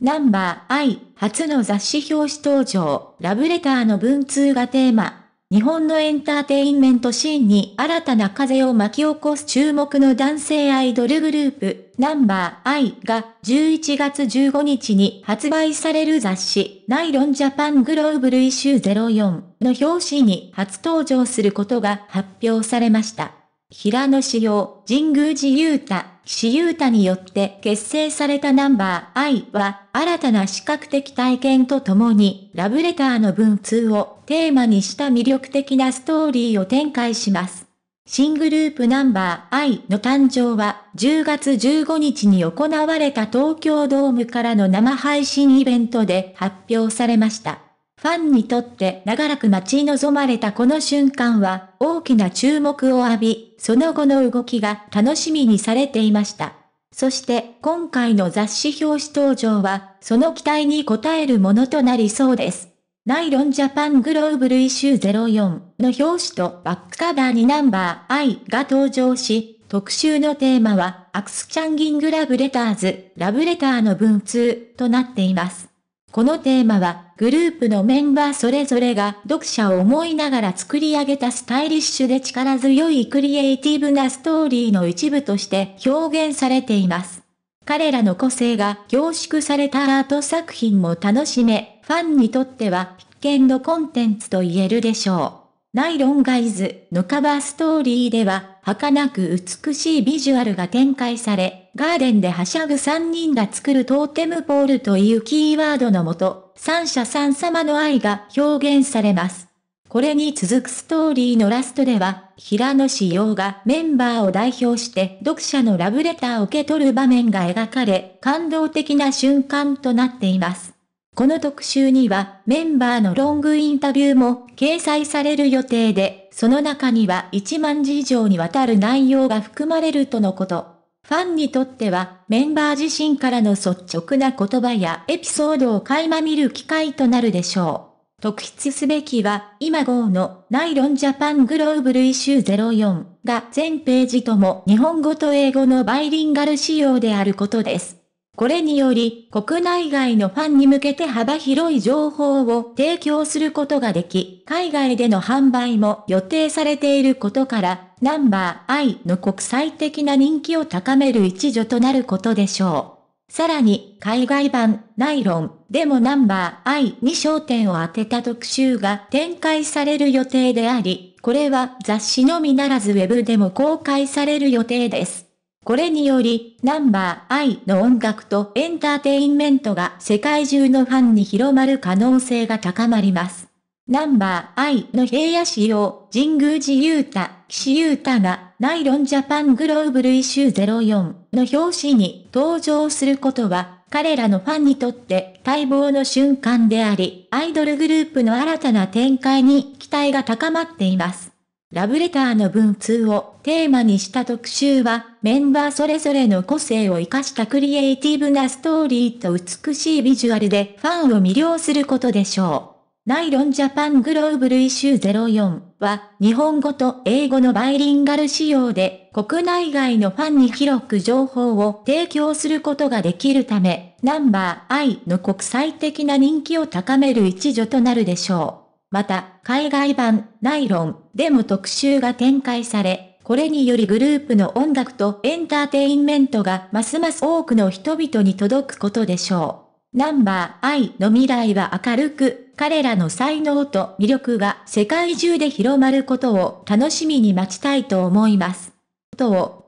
ナンバー I 初の雑誌表紙登場、ラブレターの文通がテーマ。日本のエンターテインメントシーンに新たな風を巻き起こす注目の男性アイドルグループ、ナンバー I が11月15日に発売される雑誌、ナイロンジャパングローブルイシュー04の表紙に初登場することが発表されました。平野紫耀、神宮寺勇太、岸優太によって結成されたナンバー I は、新たな視覚的体験とともに、ラブレターの文通をテーマにした魅力的なストーリーを展開します。新グループナンバー I の誕生は10月15日に行われた東京ドームからの生配信イベントで発表されました。ファンにとって長らく待ち望まれたこの瞬間は大きな注目を浴び、その後の動きが楽しみにされていました。そして今回の雑誌表紙登場はその期待に応えるものとなりそうです。ナイロンジャパングローブルイシュー04の表紙とバックカバーにナンバー I が登場し、特集のテーマはアクスチャンギングラブレターズ、ラブレターの文通となっています。このテーマは、グループのメンバーそれぞれが読者を思いながら作り上げたスタイリッシュで力強いクリエイティブなストーリーの一部として表現されています。彼らの個性が凝縮されたアート作品も楽しめ、ファンにとっては必見のコンテンツと言えるでしょう。ナイロンガイズのカバーストーリーでは、儚く美しいビジュアルが展開され、ガーデンではしゃぐ3人が作るトーテムポールというキーワードのもと、三者三様の愛が表現されます。これに続くストーリーのラストでは、平野志洋がメンバーを代表して読者のラブレターを受け取る場面が描かれ、感動的な瞬間となっています。この特集にはメンバーのロングインタビューも掲載される予定で、その中には1万字以上にわたる内容が含まれるとのこと。ファンにとってはメンバー自身からの率直な言葉やエピソードを垣間見る機会となるでしょう。特筆すべきは今号のナイロンジャパングローブルイシュー04が全ページとも日本語と英語のバイリンガル仕様であることです。これにより、国内外のファンに向けて幅広い情報を提供することができ、海外での販売も予定されていることから、ナンバーアイの国際的な人気を高める一助となることでしょう。さらに、海外版、ナイロン、でもナンバーアイに焦点を当てた特集が展開される予定であり、これは雑誌のみならずウェブでも公開される予定です。これにより、ナンバー I の音楽とエンターテインメントが世界中のファンに広まる可能性が高まります。ナンバー I の平野仕様、神宮寺雄太、岸優太が、ナイロンジャパングローブルイシュー04の表紙に登場することは、彼らのファンにとって待望の瞬間であり、アイドルグループの新たな展開に期待が高まっています。ラブレターの文通をテーマにした特集は、メンバーそれぞれの個性を活かしたクリエイティブなストーリーと美しいビジュアルでファンを魅了することでしょう。ナイロンジャパングローブルイシュー04は、日本語と英語のバイリンガル仕様で、国内外のファンに広く情報を提供することができるため、ナンバー I の国際的な人気を高める一助となるでしょう。また、海外版、ナイロンでも特集が展開され、これによりグループの音楽とエンターテインメントがますます多くの人々に届くことでしょう。ナンバーイの未来は明るく、彼らの才能と魅力が世界中で広まることを楽しみに待ちたいと思います。とを